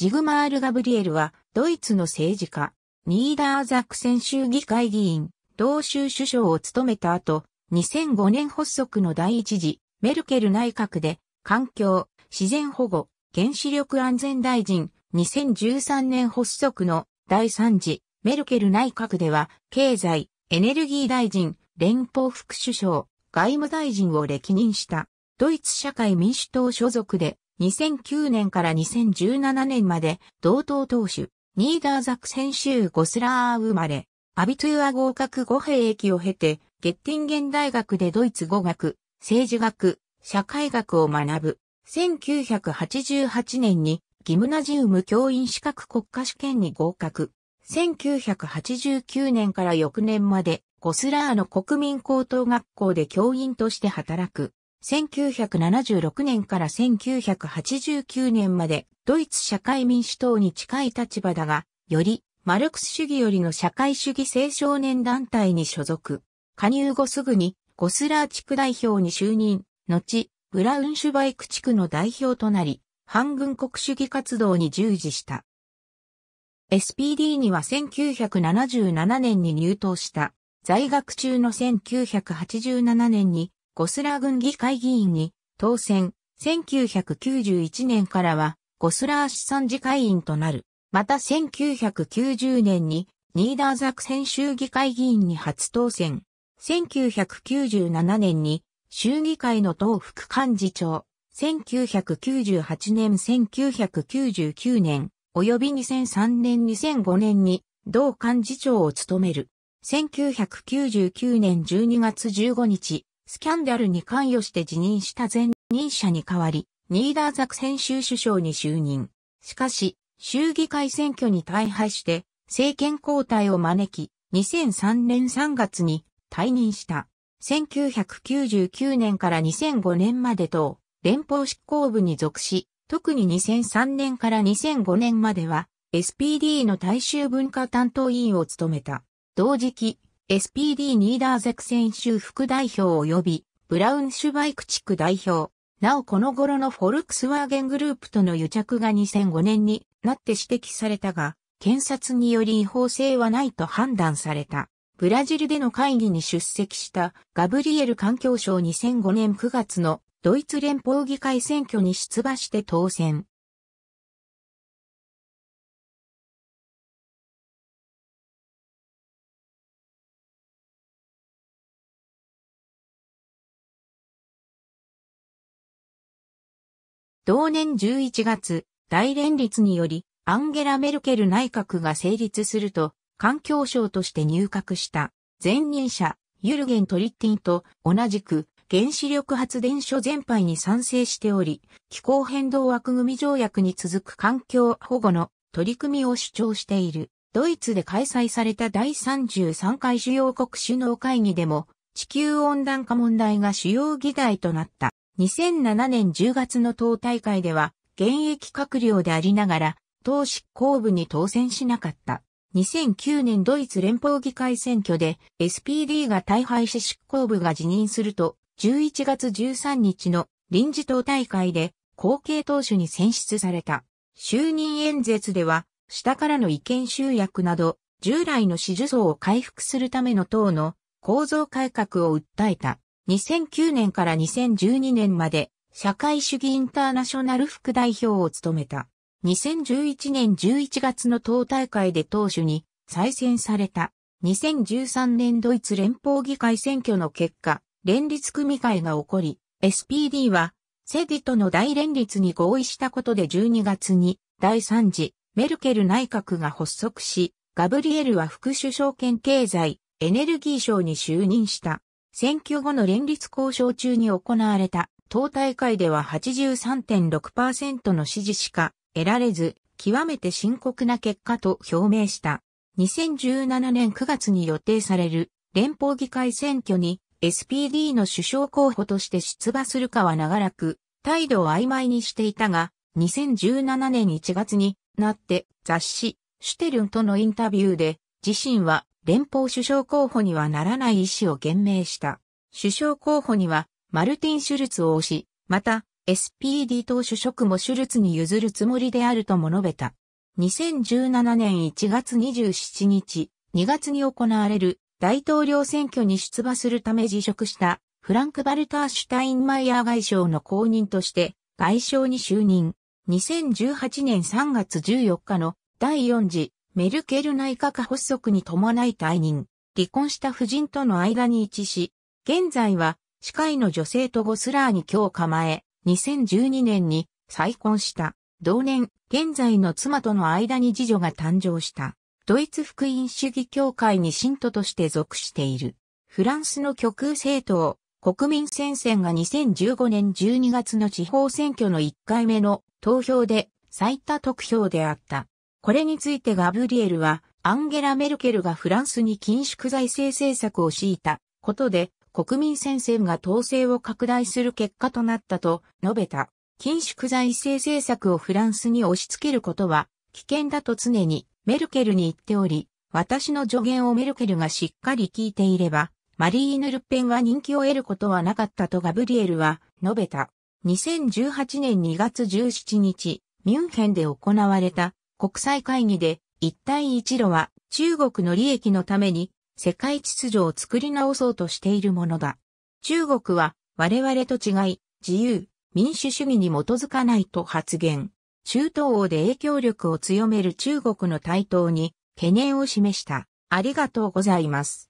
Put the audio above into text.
ジグマール・ガブリエルは、ドイツの政治家、ニーダーザクセン州議会議員、同州首相を務めた後、2005年発足の第一次、メルケル内閣で、環境、自然保護、原子力安全大臣、2013年発足の第3次、メルケル内閣では、経済、エネルギー大臣、連邦副首相、外務大臣を歴任した、ドイツ社会民主党所属で、2009年から2017年まで、同等投手、ニーダーザクセンゴスラー生まれ、アビトゥア合格語兵役を経て、ゲッティンゲン大学でドイツ語学、政治学、社会学を学ぶ。1988年にギムナジウム教員資格国家試験に合格。1989年から翌年までゴスラーの国民高等学校で教員として働く。1976年から1989年までドイツ社会民主党に近い立場だが、よりマルクス主義よりの社会主義青少年団体に所属。加入後すぐにゴスラー地区代表に就任、後、ブラウンシュバイク地区の代表となり、反軍国主義活動に従事した。SPD には1977年に入党した。在学中の1987年にゴスラー軍議会議員に当選、1991年からはゴスラー市産次会員となる。また1990年にニーダーザクセン州議会議員に初当選。1997年に州議会の党副幹事長。1998年1999年、及び2003年2005年に同幹事長を務める。1999年12月15日、スキャンダルに関与して辞任した前任者に代わり、ニーダーザクセン首相に就任。しかし、衆議会選挙に大敗して、政権交代を招き、2003年3月に退任した。1999年から2005年までと、連邦執行部に属し、特に2003年から2005年までは、SPD の大衆文化担当委員を務めた。同時期、SPD ニーダーゼクセン州副代表及びブラウンシュバイク地区代表。なおこの頃のフォルクスワーゲングループとの癒着が2005年になって指摘されたが、検察により違法性はないと判断された。ブラジルでの会議に出席したガブリエル環境省2005年9月のドイツ連邦議会選挙に出馬して当選。同年11月、大連立により、アンゲラ・メルケル内閣が成立すると、環境省として入閣した、前任者、ユルゲン・トリッティンと同じく、原子力発電所全廃に賛成しており、気候変動枠組条約に続く環境保護の取り組みを主張している。ドイツで開催された第33回主要国首脳会議でも、地球温暖化問題が主要議題となった。2007年10月の党大会では、現役閣僚でありながら、党執行部に当選しなかった。2009年ドイツ連邦議会選挙で SPD が大敗し執行部が辞任すると、11月13日の臨時党大会で後継党首に選出された。就任演説では、下からの意見集約など、従来の支持層を回復するための党の構造改革を訴えた。2009年から2012年まで社会主義インターナショナル副代表を務めた。2011年11月の党大会で党首に再選された。2013年ドイツ連邦議会選挙の結果、連立組会が起こり、SPD は、セディとの大連立に合意したことで12月に、第3次、メルケル内閣が発足し、ガブリエルは副首相兼経済、エネルギー省に就任した。選挙後の連立交渉中に行われた党大会では83.6%の支持しか得られず、極めて深刻な結果と表明した。2017年9月に予定される連邦議会選挙に SPD の首相候補として出馬するかは長らく態度を曖昧にしていたが、2017年1月になって雑誌シュテルンとのインタビューで自身は連邦首相候補にはならない意思を言明した。首相候補には、マルティン・シュルツを推し、また、SPD 党主職もシュルツに譲るつもりであるとも述べた。2017年1月27日、2月に行われる大統領選挙に出馬するため辞職したフランク・バルター・シュタインマイヤー外相の後任として外相に就任。2018年3月14日の第4次メルケル内閣発足に伴い退任、離婚した夫人との間に位置し、現在は、司会の女性とゴスラーに今日構え、2012年に再婚した。同年、現在の妻との間に次女が誕生した。ドイツ福音主義協会に信徒として属している。フランスの極右政党、国民戦線が2015年12月の地方選挙の1回目の投票で最多得票であった。これについてガブリエルは、アンゲラ・メルケルがフランスに緊縮財政政策を敷いたことで、国民戦線が統制を拡大する結果となったと述べた。緊縮財政政策をフランスに押し付けることは危険だと常にメルケルに言っており、私の助言をメルケルがしっかり聞いていれば、マリーヌ・ルッペンは人気を得ることはなかったとガブリエルは述べた。2018年2月17日、ミュンヘンで行われた国際会議で一帯一路は中国の利益のために世界秩序を作り直そうとしているものだ。中国は我々と違い自由、民主主義に基づかないと発言。中東欧で影響力を強める中国の台頭に懸念を示した。ありがとうございます。